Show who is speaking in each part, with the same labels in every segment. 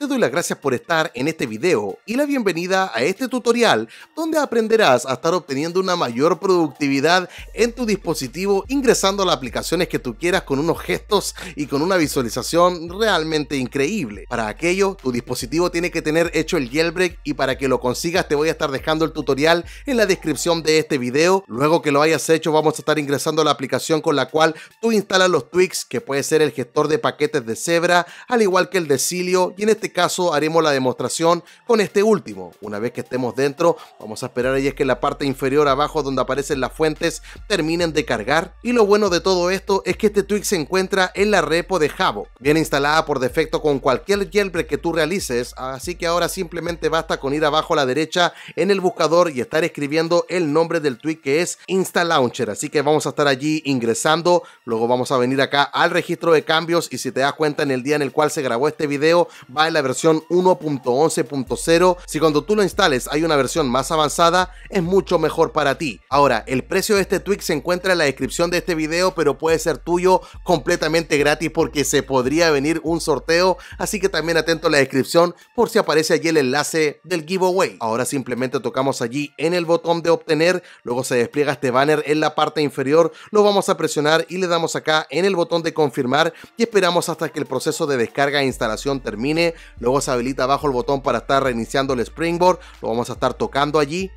Speaker 1: te doy las gracias por estar en este video y la bienvenida a este tutorial donde aprenderás a estar obteniendo una mayor productividad en tu dispositivo ingresando a las aplicaciones que tú quieras con unos gestos y con una visualización realmente increíble. Para aquello, tu dispositivo tiene que tener hecho el jailbreak y para que lo consigas te voy a estar dejando el tutorial en la descripción de este video. Luego que lo hayas hecho vamos a estar ingresando a la aplicación con la cual tú instalas los tweaks que puede ser el gestor de paquetes de Zebra al igual que el de Cilio y en este caso haremos la demostración con este último. Una vez que estemos dentro, vamos a esperar ahí es que la parte inferior abajo donde aparecen las fuentes terminen de cargar. Y lo bueno de todo esto es que este tweak se encuentra en la repo de Javo. Viene instalada por defecto con cualquier jailbreak que tú realices, así que ahora simplemente basta con ir abajo a la derecha en el buscador y estar escribiendo el nombre del tweak que es Insta Launcher. Así que vamos a estar allí ingresando, luego vamos a venir acá al registro de cambios y si te das cuenta en el día en el cual se grabó este video va a la versión 1.11.0, si cuando tú lo instales hay una versión más avanzada, es mucho mejor para ti. Ahora, el precio de este tweak se encuentra en la descripción de este video, pero puede ser tuyo completamente gratis porque se podría venir un sorteo, así que también atento a la descripción por si aparece allí el enlace del giveaway. Ahora simplemente tocamos allí en el botón de obtener, luego se despliega este banner en la parte inferior, lo vamos a presionar y le damos acá en el botón de confirmar y esperamos hasta que el proceso de descarga e instalación termine. Luego se habilita abajo el botón para estar reiniciando el Springboard. Lo vamos a estar tocando allí.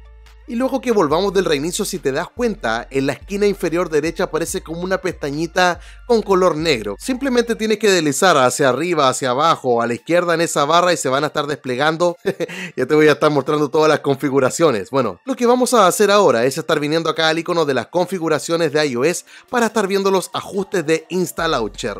Speaker 1: Y luego que volvamos del reinicio, si te das cuenta, en la esquina inferior derecha aparece como una pestañita con color negro. Simplemente tienes que deslizar hacia arriba, hacia abajo, a la izquierda en esa barra y se van a estar desplegando. ya te voy a estar mostrando todas las configuraciones. Bueno, lo que vamos a hacer ahora es estar viniendo acá al icono de las configuraciones de iOS para estar viendo los ajustes de Insta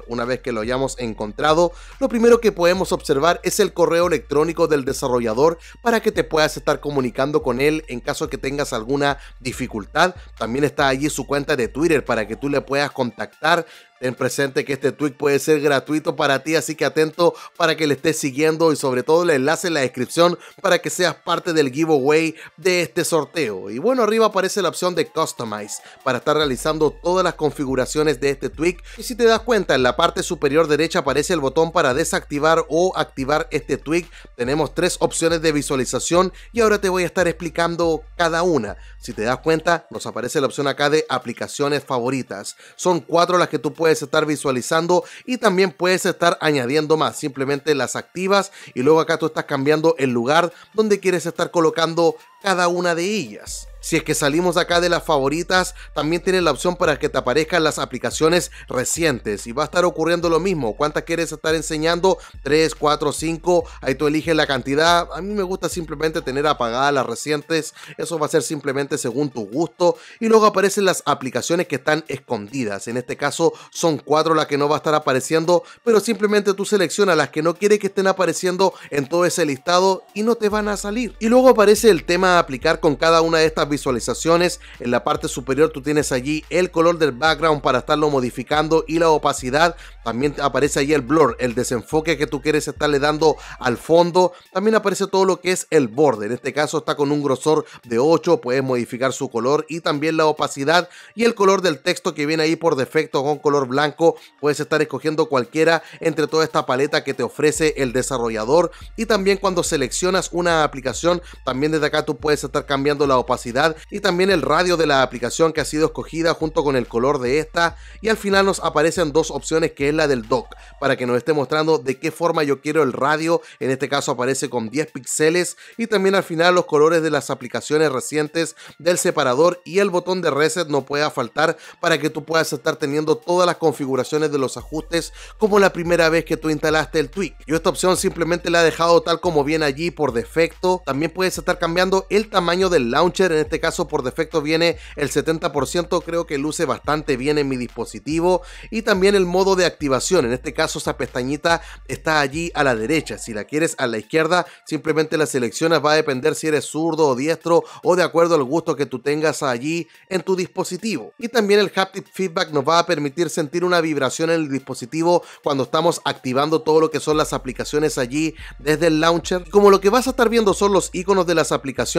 Speaker 1: Una vez que lo hayamos encontrado, lo primero que podemos observar es el correo electrónico del desarrollador para que te puedas estar comunicando con él en caso que que tengas alguna dificultad. También está allí su cuenta de Twitter para que tú le puedas contactar Ten presente que este tweet puede ser gratuito para ti, así que atento para que le estés siguiendo y sobre todo el enlace en la descripción para que seas parte del giveaway de este sorteo. Y bueno, arriba aparece la opción de Customize para estar realizando todas las configuraciones de este tweet. Y si te das cuenta, en la parte superior derecha aparece el botón para desactivar o activar este tweet. Tenemos tres opciones de visualización y ahora te voy a estar explicando cada una. Si te das cuenta, nos aparece la opción acá de aplicaciones favoritas. Son cuatro las que tú puedes estar visualizando y también puedes estar añadiendo más. Simplemente las activas y luego acá tú estás cambiando el lugar donde quieres estar colocando cada una de ellas. Si es que salimos acá de las favoritas, también tienes la opción para que te aparezcan las aplicaciones recientes. Y va a estar ocurriendo lo mismo. ¿Cuántas quieres estar enseñando? 3, 4, 5. Ahí tú eliges la cantidad. A mí me gusta simplemente tener apagadas las recientes. Eso va a ser simplemente según tu gusto. Y luego aparecen las aplicaciones que están escondidas. En este caso son cuatro las que no va a estar apareciendo. Pero simplemente tú seleccionas las que no quieres que estén apareciendo en todo ese listado y no te van a salir. Y luego aparece el tema aplicar con cada una de estas visualizaciones. En la parte superior tú tienes allí el color del background para estarlo modificando y la opacidad. También aparece allí el blur, el desenfoque que tú quieres estarle dando al fondo. También aparece todo lo que es el borde. En este caso está con un grosor de 8. Puedes modificar su color y también la opacidad y el color del texto que viene ahí por defecto con color blanco. Puedes estar escogiendo cualquiera entre toda esta paleta que te ofrece el desarrollador. Y también cuando seleccionas una aplicación, también desde acá tú puedes estar cambiando la opacidad y también el radio de la aplicación que ha sido escogida junto con el color de esta y al final nos aparecen dos opciones que es la del dock para que nos esté mostrando de qué forma yo quiero el radio, en este caso aparece con 10 píxeles y también al final los colores de las aplicaciones recientes del separador y el botón de reset no pueda faltar para que tú puedas estar teniendo todas las configuraciones de los ajustes como la primera vez que tú instalaste el tweak. Yo esta opción simplemente la he dejado tal como viene allí por defecto. También puedes estar cambiando el tamaño del launcher, en este caso por defecto viene el 70%, creo que luce bastante bien en mi dispositivo y también el modo de activación, en este caso esa pestañita está allí a la derecha, si la quieres a la izquierda simplemente la seleccionas, va a depender si eres zurdo o diestro o de acuerdo al gusto que tú tengas allí en tu dispositivo. Y también el haptic feedback nos va a permitir sentir una vibración en el dispositivo cuando estamos activando todo lo que son las aplicaciones allí desde el launcher. Como lo que vas a estar viendo son los iconos de las aplicaciones,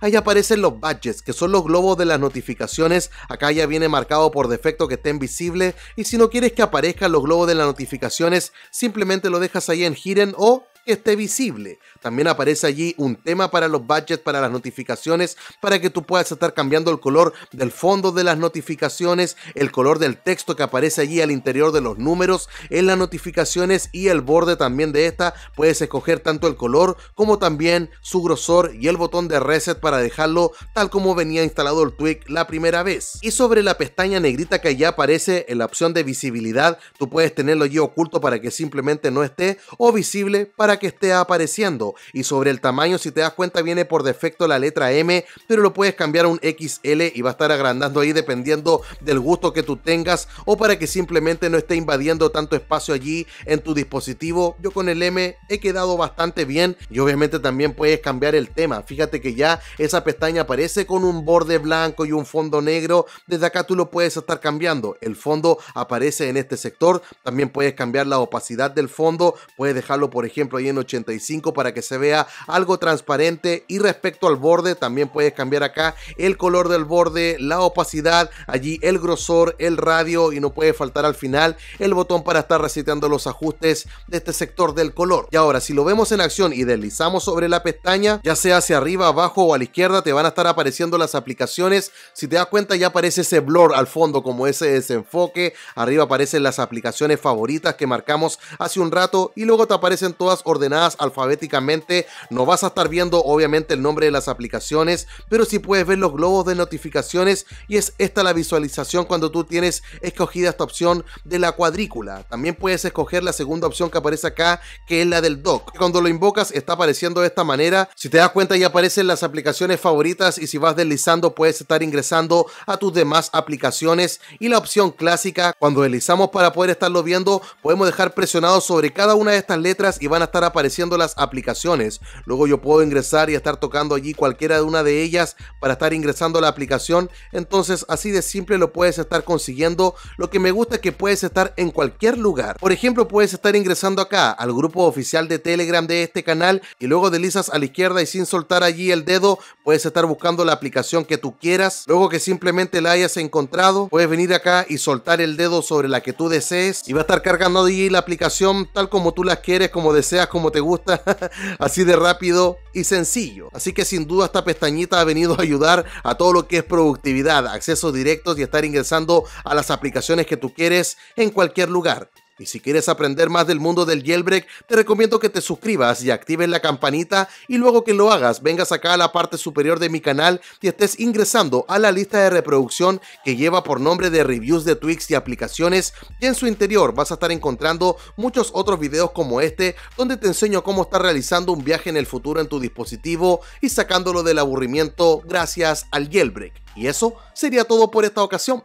Speaker 1: ahí aparecen los badges, que son los globos de las notificaciones. Acá ya viene marcado por defecto que estén visibles. Y si no quieres que aparezcan los globos de las notificaciones, simplemente lo dejas ahí en Hidden o esté visible. También aparece allí un tema para los budgets, para las notificaciones, para que tú puedas estar cambiando el color del fondo de las notificaciones, el color del texto que aparece allí al interior de los números en las notificaciones y el borde también de esta. Puedes escoger tanto el color como también su grosor y el botón de reset para dejarlo tal como venía instalado el tweak la primera vez. Y sobre la pestaña negrita que ya aparece en la opción de visibilidad, tú puedes tenerlo allí oculto para que simplemente no esté o visible para que esté apareciendo. Y sobre el tamaño, si te das cuenta, viene por defecto la letra M, pero lo puedes cambiar a un XL y va a estar agrandando ahí dependiendo del gusto que tú tengas o para que simplemente no esté invadiendo tanto espacio allí en tu dispositivo. Yo con el M he quedado bastante bien y obviamente también puedes cambiar el tema. Fíjate que ya esa pestaña aparece con un borde blanco y un fondo negro. Desde acá tú lo puedes estar cambiando. El fondo aparece en este sector. También puedes cambiar la opacidad del fondo. Puedes dejarlo, por ejemplo, en 85 para que se vea algo transparente y respecto al borde también puedes cambiar acá el color del borde, la opacidad, allí el grosor, el radio y no puede faltar al final el botón para estar reseteando los ajustes de este sector del color. Y ahora si lo vemos en acción y deslizamos sobre la pestaña, ya sea hacia arriba, abajo o a la izquierda te van a estar apareciendo las aplicaciones. Si te das cuenta ya aparece ese blur al fondo como ese desenfoque. Arriba aparecen las aplicaciones favoritas que marcamos hace un rato y luego te aparecen todas ordenadas alfabéticamente. No vas a estar viendo obviamente el nombre de las aplicaciones, pero si puedes ver los globos de notificaciones y es esta la visualización cuando tú tienes escogida esta opción de la cuadrícula. También puedes escoger la segunda opción que aparece acá, que es la del dock. Cuando lo invocas está apareciendo de esta manera. Si te das cuenta ya aparecen las aplicaciones favoritas y si vas deslizando puedes estar ingresando a tus demás aplicaciones y la opción clásica cuando deslizamos para poder estarlo viendo podemos dejar presionado sobre cada una de estas letras y van a estar apareciendo las aplicaciones. Luego yo puedo ingresar y estar tocando allí cualquiera de una de ellas para estar ingresando a la aplicación. Entonces así de simple lo puedes estar consiguiendo. Lo que me gusta es que puedes estar en cualquier lugar. Por ejemplo, puedes estar ingresando acá al grupo oficial de Telegram de este canal y luego deslizas a la izquierda y sin soltar allí el dedo puedes estar buscando la aplicación que tú quieras. Luego que simplemente la hayas encontrado, puedes venir acá y soltar el dedo sobre la que tú desees y va a estar cargando allí la aplicación tal como tú la quieres, como deseas como te gusta, así de rápido y sencillo. Así que sin duda esta pestañita ha venido a ayudar a todo lo que es productividad, accesos directos y estar ingresando a las aplicaciones que tú quieres en cualquier lugar. Y si quieres aprender más del mundo del jailbreak, te recomiendo que te suscribas y actives la campanita y luego que lo hagas, vengas acá a la parte superior de mi canal y estés ingresando a la lista de reproducción que lleva por nombre de reviews de tweaks y aplicaciones y en su interior vas a estar encontrando muchos otros videos como este donde te enseño cómo estar realizando un viaje en el futuro en tu dispositivo y sacándolo del aburrimiento gracias al jailbreak. Y eso sería todo por esta ocasión.